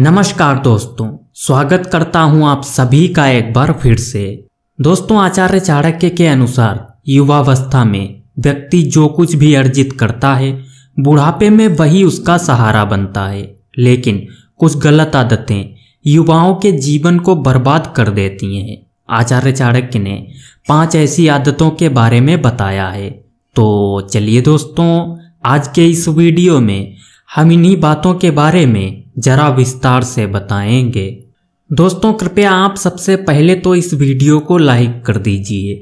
नमस्कार दोस्तों स्वागत करता हूं आप सभी का एक बार फिर से दोस्तों आचार्य चाणक्य के अनुसार युवावस्था में व्यक्ति जो कुछ भी अर्जित करता है बुढ़ापे में वही उसका सहारा बनता है लेकिन कुछ गलत आदतें युवाओं के जीवन को बर्बाद कर देती हैं आचार्य चाणक्य ने पांच ऐसी आदतों के बारे में बताया है तो चलिए दोस्तों आज के इस वीडियो में हम इन्हीं बातों के बारे में जरा विस्तार से बताएंगे दोस्तों कृपया आप सबसे पहले तो इस वीडियो को लाइक कर दीजिए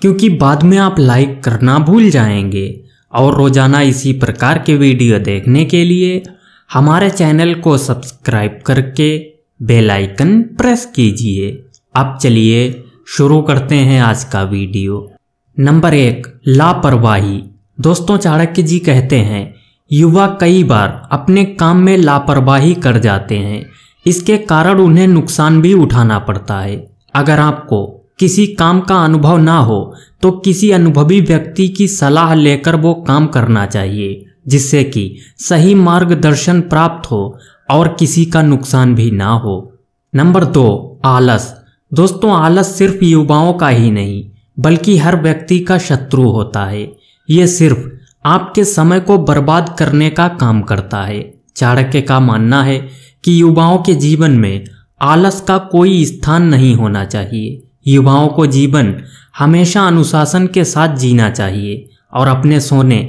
क्योंकि बाद में आप लाइक करना भूल जाएंगे और रोज़ाना इसी प्रकार के वीडियो देखने के लिए हमारे चैनल को सब्सक्राइब करके बेल आइकन प्रेस कीजिए अब चलिए शुरू करते हैं आज का वीडियो नंबर एक लापरवाही दोस्तों चाणक्य जी कहते हैं युवा कई बार अपने काम में लापरवाही कर जाते हैं इसके कारण उन्हें नुकसान भी उठाना पड़ता है अगर आपको किसी काम का अनुभव ना हो तो किसी अनुभवी व्यक्ति की सलाह लेकर वो काम करना चाहिए जिससे कि सही मार्गदर्शन प्राप्त हो और किसी का नुकसान भी ना हो नंबर दो आलस दोस्तों आलस सिर्फ युवाओं का ही नहीं बल्कि हर व्यक्ति का शत्रु होता है ये सिर्फ आपके समय को बर्बाद करने का काम करता है चाणक्य का मानना है कि युवाओं के जीवन में आलस का कोई स्थान नहीं होना चाहिए युवाओं को जीवन हमेशा अनुशासन के साथ जीना चाहिए और अपने सोने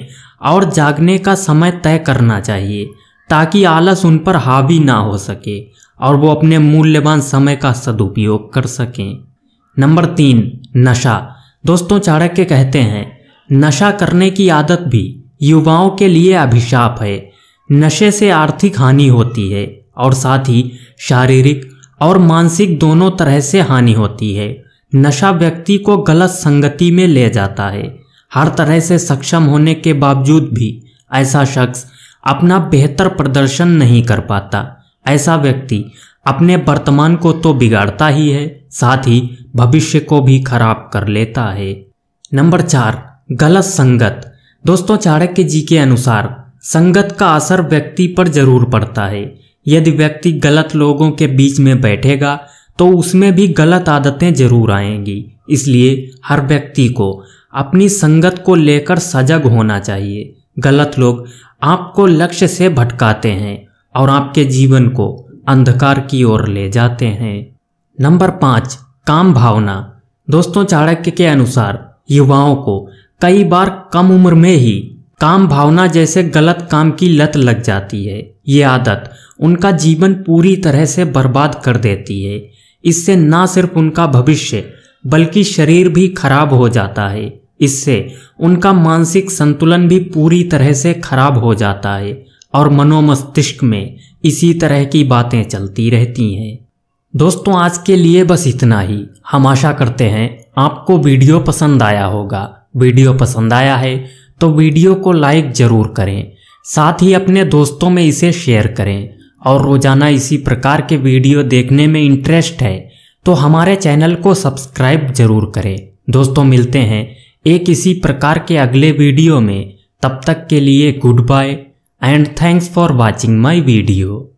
और जागने का समय तय करना चाहिए ताकि आलस उन पर हावी ना हो सके और वो अपने मूल्यवान समय का सदुपयोग कर सकें नंबर तीन नशा दोस्तों चाणक्य कहते हैं नशा करने की आदत भी युवाओं के लिए अभिशाप है नशे से आर्थिक हानि होती है और साथ ही शारीरिक और मानसिक दोनों तरह से हानि होती है नशा व्यक्ति को गलत संगति में ले जाता है हर तरह से सक्षम होने के बावजूद भी ऐसा शख्स अपना बेहतर प्रदर्शन नहीं कर पाता ऐसा व्यक्ति अपने वर्तमान को तो बिगाड़ता ही है साथ ही भविष्य को भी खराब कर लेता है नंबर चार गलत संगत दोस्तों चाणक्य जी के अनुसार संगत का असर व्यक्ति पर जरूर पड़ता है यदि व्यक्ति गलत लोगों के बीच में बैठेगा तो उसमें भी गलत आदतें जरूर आएंगी इसलिए हर व्यक्ति को अपनी संगत को लेकर सजग होना चाहिए गलत लोग आपको लक्ष्य से भटकाते हैं और आपके जीवन को अंधकार की ओर ले जाते हैं नंबर पाँच काम भावना दोस्तों चाणक्य के अनुसार युवाओं को कई बार कम उम्र में ही काम भावना जैसे गलत काम की लत लग जाती है ये आदत उनका जीवन पूरी तरह से बर्बाद कर देती है इससे ना सिर्फ उनका भविष्य बल्कि शरीर भी खराब हो जाता है इससे उनका मानसिक संतुलन भी पूरी तरह से खराब हो जाता है और मनोमस्तिष्क में इसी तरह की बातें चलती रहती हैं दोस्तों आज के लिए बस इतना ही हम आशा करते हैं आपको वीडियो पसंद आया होगा वीडियो पसंद आया है तो वीडियो को लाइक ज़रूर करें साथ ही अपने दोस्तों में इसे शेयर करें और रोज़ाना इसी प्रकार के वीडियो देखने में इंटरेस्ट है तो हमारे चैनल को सब्सक्राइब ज़रूर करें दोस्तों मिलते हैं एक इसी प्रकार के अगले वीडियो में तब तक के लिए good bye and thanks for watching my video